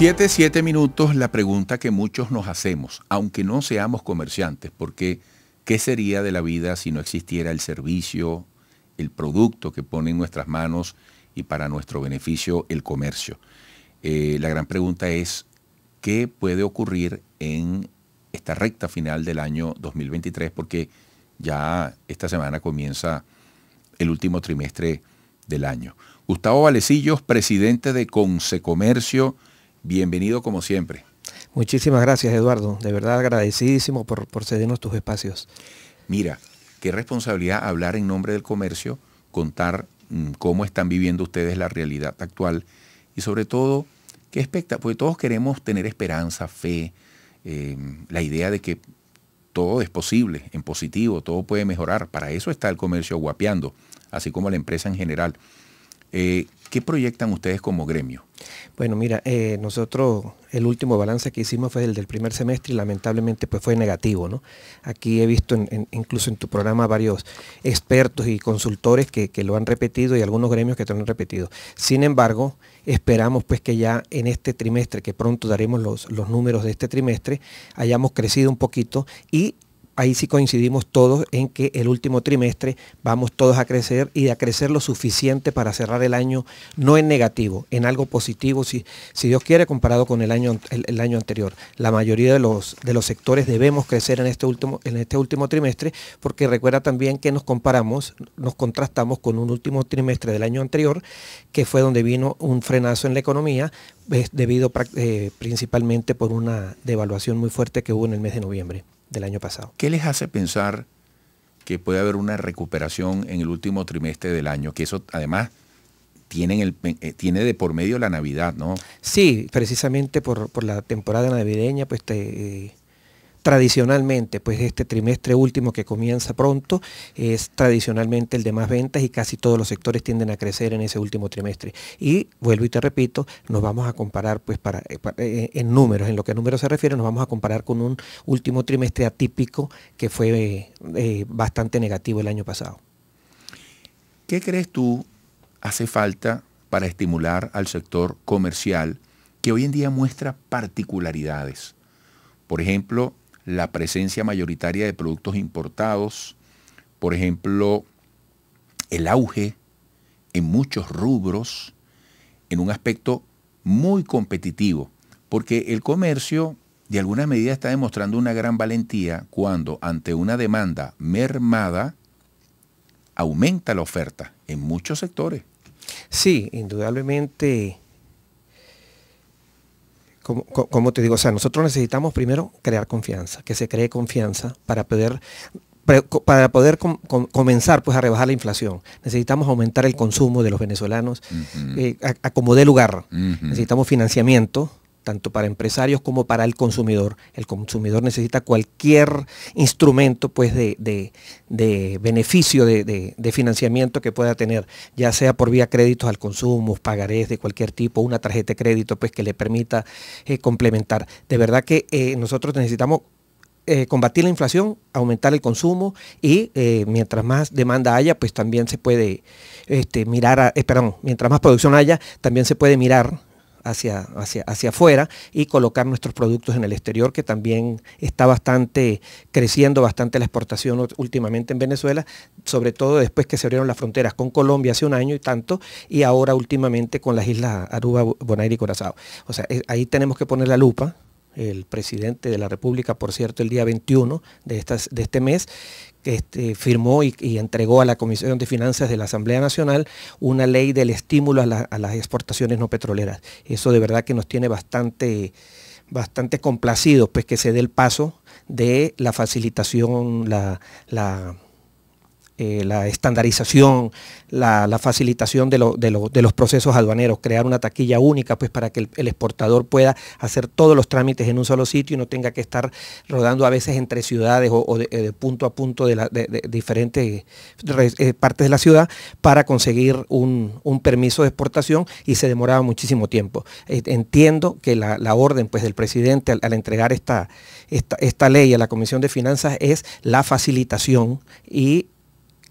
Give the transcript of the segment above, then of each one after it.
Siete, siete minutos, la pregunta que muchos nos hacemos, aunque no seamos comerciantes, porque ¿qué sería de la vida si no existiera el servicio, el producto que pone en nuestras manos y para nuestro beneficio el comercio? Eh, la gran pregunta es, ¿qué puede ocurrir en esta recta final del año 2023? Porque ya esta semana comienza el último trimestre del año. Gustavo Valecillos, presidente de Consecomercio. Comercio bienvenido como siempre. Muchísimas gracias, Eduardo. De verdad agradecidísimo por, cedernos tus espacios. Mira, qué responsabilidad hablar en nombre del comercio, contar mm, cómo están viviendo ustedes la realidad actual y sobre todo, qué espectáculo, porque todos queremos tener esperanza, fe, em, la idea de que todo es posible, en positivo, todo puede mejorar. Para eso está el comercio guapeando, así como la empresa en general. Eh, ¿Qué proyectan ustedes como gremio? Bueno, mira, eh, nosotros el último balance que hicimos fue el del primer semestre y lamentablemente pues fue negativo, ¿no? Aquí he visto incluso en tu programa varios expertos y consultores que, lo han repetido y algunos gremios que te lo han repetido. Sin embargo, esperamos pues que ya en este trimestre, que pronto daremos los, los números de este trimestre, hayamos crecido un poquito y ahí sí coincidimos todos en que el último trimestre vamos todos a crecer y a crecer lo suficiente para cerrar el año no en negativo, en algo positivo, si, si Dios quiere, comparado con el año, el, año anterior. La mayoría de los, de los sectores debemos crecer en este, último, en este último trimestre porque recuerda también que nos comparamos, nos contrastamos con un último trimestre del año anterior, que fue donde vino un frenazo en la economía debido eh, principalmente por una devaluación muy fuerte que hubo en el mes de noviembre del año pasado. ¿Qué les hace pensar que puede haber una recuperación en el último trimestre del año? Que eso además el, eh, tiene de por medio la Navidad, ¿no? Sí, precisamente por, la temporada navideña, pues te, eh, Tradicionalmente, pues este trimestre último que comienza pronto es tradicionalmente el de más ventas y casi todos los sectores tienden a crecer en ese último trimestre. Y vuelvo y te repito, nos vamos a comparar pues para, eh, eh, eh, en números, en lo que a números se refiere, nos vamos a comparar con un último trimestre atípico que fue bastante negativo el año pasado. ¿Qué crees tú hace falta para estimular al sector comercial que hoy en día muestra particularidades? Por ejemplo, la presencia mayoritaria de productos importados, por ejemplo, el auge en muchos rubros, en un aspecto muy competitivo, porque el comercio de alguna medida está demostrando una gran valentía cuando ante una demanda mermada aumenta la oferta en muchos sectores. Sí, indudablemente como, te digo, o sea, nosotros necesitamos primero crear confianza, que se cree confianza para poder para poder comenzar pues a rebajar la inflación. Necesitamos aumentar el consumo de los venezolanos eh, a, como dé lugar. Necesitamos financiamiento tanto para empresarios como para el consumidor. El consumidor necesita cualquier instrumento pues, de, beneficio, de, financiamiento que pueda tener, ya sea por vía créditos al consumo, pagarés de cualquier tipo, una tarjeta de crédito pues, que le permita eh, complementar. De verdad que eh, nosotros necesitamos eh, combatir la inflación, aumentar el consumo y mientras más demanda haya, pues también se puede este, mirar, a, mientras más producción haya, también se puede mirar hacia, afuera y colocar nuestros productos en el exterior, que también está bastante creciendo, bastante la exportación últimamente en Venezuela, sobre todo después que se abrieron las fronteras con Colombia hace un año y tanto, y ahora últimamente con las islas Aruba, Bonaire y Corazado O sea, eh, ahí tenemos que poner la lupa el presidente de la República, por cierto, el día 21 de, estas, de este mes, este, firmó y, entregó a la Comisión de Finanzas de la Asamblea Nacional una ley del estímulo a, las exportaciones no petroleras. Eso de verdad que nos tiene bastante, bastante complacidos, pues que se dé el paso de la facilitación, la eh, la estandarización, la, facilitación de, los procesos aduaneros, crear una taquilla única pues, para que el, exportador pueda hacer todos los trámites en un solo sitio y no tenga que estar rodando a veces entre ciudades o, eh, de, punto a punto de, diferentes eh, partes de la ciudad para conseguir un, permiso de exportación y se demoraba muchísimo tiempo. entiendo que la, orden pues, del presidente al, entregar esta ley a la Comisión de Finanzas es la facilitación y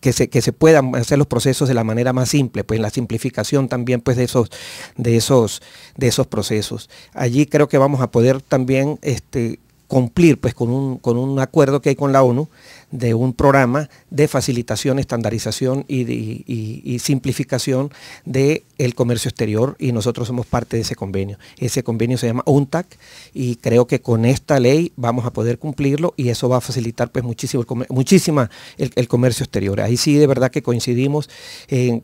que se, puedan hacer los procesos de la manera más simple, pues la simplificación también pues de esos, de esos, de esos procesos. Allí creo que vamos a poder también este, cumplir pues con un, con un acuerdo que hay con la ONU de un programa de facilitación, estandarización y, simplificación del el comercio exterior y nosotros somos parte de ese convenio. Ese convenio se llama UNTAC y creo que con esta ley vamos a poder cumplirlo y eso va a facilitar pues muchísimo el, muchísima el, comercio exterior. Ahí sí de verdad que coincidimos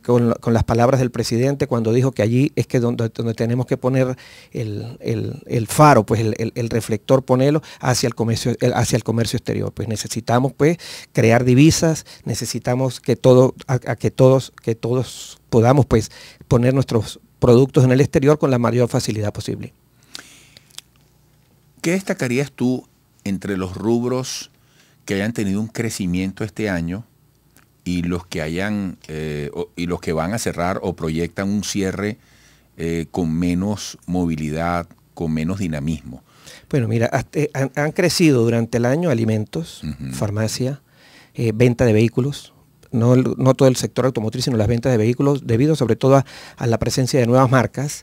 con, las palabras del presidente cuando dijo que allí es que donde, tenemos que poner el, faro, pues el, reflector ponelo hacia el comercio, hacia el comercio exterior. Pues necesitamos pues crear divisas, necesitamos que que todos, que todos podamos pues poner nuestros productos en el exterior con la mayor facilidad posible. ¿Qué destacarías tú entre los rubros que hayan tenido un crecimiento este año y los que eh, y los que van a cerrar o proyectan un cierre eh, con menos movilidad, con menos dinamismo? Bueno, mira, eh, han, crecido durante el año alimentos, farmacia, eh, venta de vehículos, no, todo el sector automotriz, sino las ventas de vehículos, debido sobre todo a, la presencia de nuevas marcas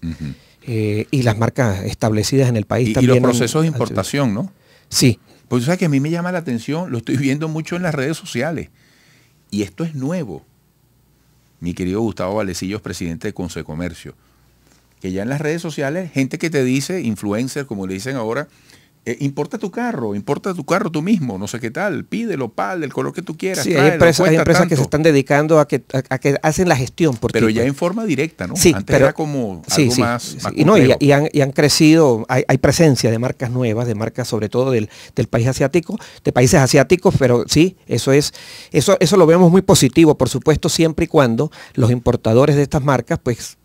eh, y las marcas establecidas en el país. Y, también y los procesos de importación, ¿no? Sí. Pues sabes que a mí me llama la atención, lo estoy viendo mucho en las redes sociales, y esto es nuevo. Mi querido Gustavo es presidente de Consejo de Comercio que ya en las redes sociales, gente que te dice, influencer, como le dicen ahora, eh, importa tu carro, importa tu carro tú mismo, no sé qué tal, pídelo, pal, del color que tú quieras. hay empresas, que se están dedicando a que, hacen la gestión. porque pero ya pues. en forma directa, ¿no? Antes era como algo más, y, han, crecido, hay, presencia de marcas nuevas, de marcas sobre todo del, país asiático, de países asiáticos, pero sí, eso es, eso, eso lo vemos muy positivo, por supuesto, siempre y cuando los importadores de estas marcas, pues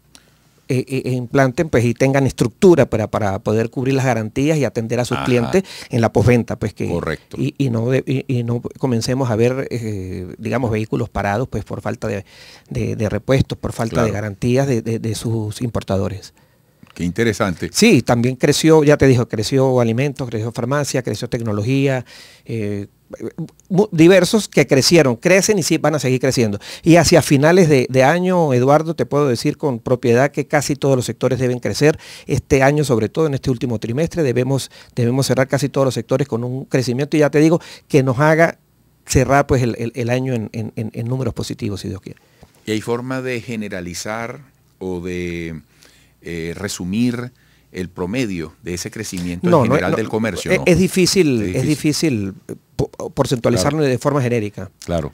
eh, eh, eh, implanten pues, y tengan estructura para, para poder cubrir las garantías y atender a sus clientes en la posventa Pues, que, Y, no, y, no comencemos a ver, digamos, vehículos parados pues, por falta de, repuestos, por falta de garantías de, sus importadores. Qué interesante. Sí, también creció, ya te dijo, creció alimentos, creció farmacia, creció tecnología, eh, diversos que crecieron, crecen y sí van a seguir creciendo. Y hacia finales de, año, Eduardo, te puedo decir con propiedad que casi todos los sectores deben crecer. Este año, sobre todo en este último trimestre, debemos, debemos cerrar casi todos los sectores con un crecimiento, y ya te digo, que nos haga cerrar pues, el, año en, números positivos, si Dios quiere. ¿Y hay forma de generalizar o de eh, resumir el promedio de ese crecimiento general del comercio? E, es, difícil, es difícil porcentualizarlo de forma genérica. Claro.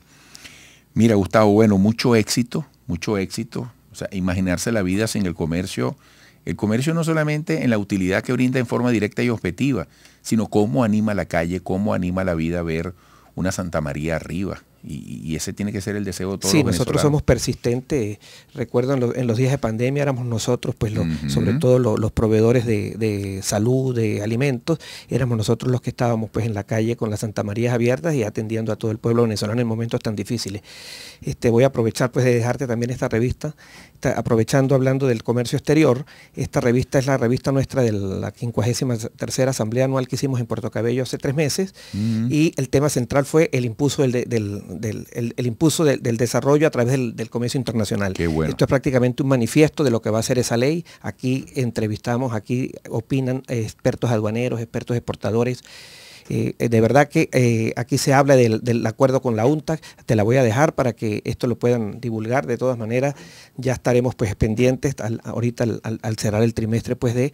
Mira, Gustavo, bueno, mucho éxito, mucho éxito. O sea, imaginarse la vida sin el comercio. El comercio no solamente en la utilidad que brinda en forma directa y objetiva, sino cómo anima la calle, cómo anima la vida a ver una Santa María arriba, y, ese tiene que ser el deseo de todos. Sí, nosotros somos persistentes. Recuerdo en, los días de pandemia éramos nosotros, pues sobre todo los proveedores de, salud, de alimentos, éramos nosotros los que estábamos pues en la calle con las Santa Marías abiertas y atendiendo a todo el pueblo venezolano en momentos tan difíciles. Este, voy a aprovechar pues de dejarte también esta revista aprovechando hablando del comercio exterior, esta revista es la revista nuestra de la 53 Asamblea Anual que hicimos en Puerto Cabello hace tres meses, mm. y el tema central fue el impulso del, impulso del, desarrollo a través del, comercio internacional. Esto es prácticamente un manifiesto de lo que va a ser esa ley. Aquí entrevistamos, aquí opinan expertos aduaneros, expertos exportadores. Eh, de verdad que eh, aquí se habla del, acuerdo con la UNTAC, te la voy a dejar para que esto lo puedan divulgar. De todas maneras, ya estaremos pues pendientes ahorita al, cerrar el trimestre pues de,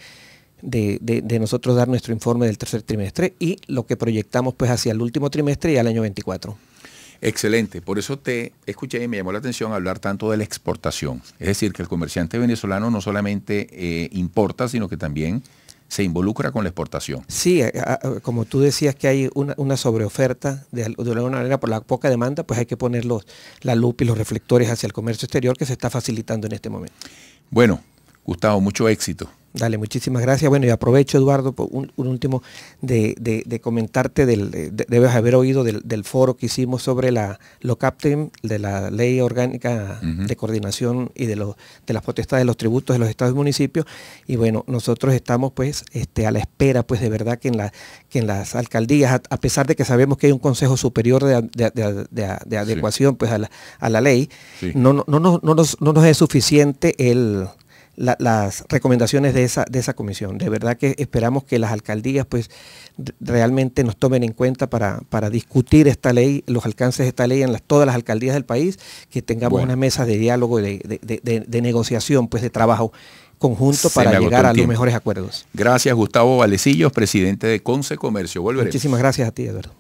de, nosotros dar nuestro informe del tercer trimestre y lo que proyectamos pues hacia el último trimestre y al año 24. Excelente, por eso te escuché y me llamó la atención hablar tanto de la exportación. Es decir, que el comerciante venezolano no solamente eh, importa, sino que también se involucra con la exportación. Sí, eh, ah, ah, como tú decías que hay una, sobreoferta de, alguna manera por la poca demanda, pues hay que poner los, la lupa y los reflectores hacia el comercio exterior que se está facilitando en este momento. Bueno, Gustavo, mucho éxito. Dale, muchísimas gracias. Bueno, y aprovecho, Eduardo, por un, último de, comentarte, del, debes haber oído del, foro que hicimos sobre la LOCAPTEM, de la Ley Orgánica de Coordinación y de, las potestades de los tributos de los estados y municipios. Y bueno, nosotros estamos pues este, a la espera, pues de verdad que en, las alcaldías, a, pesar de que sabemos que hay un Consejo Superior de, adecuación pues a la, ley, no, no, no, no, no nos es suficiente el las recomendaciones de esa, de esa comisión. De verdad que esperamos que las alcaldías pues realmente nos tomen en cuenta para, para discutir esta ley, los alcances de esta ley en las, todas las alcaldías del país, que tengamos una mesa de diálogo, de, de, negociación, pues de trabajo conjunto para llegar a los mejores acuerdos. Gracias, Gustavo Valesillos, presidente de Conce Comercio. Muchísimas gracias a ti, Eduardo.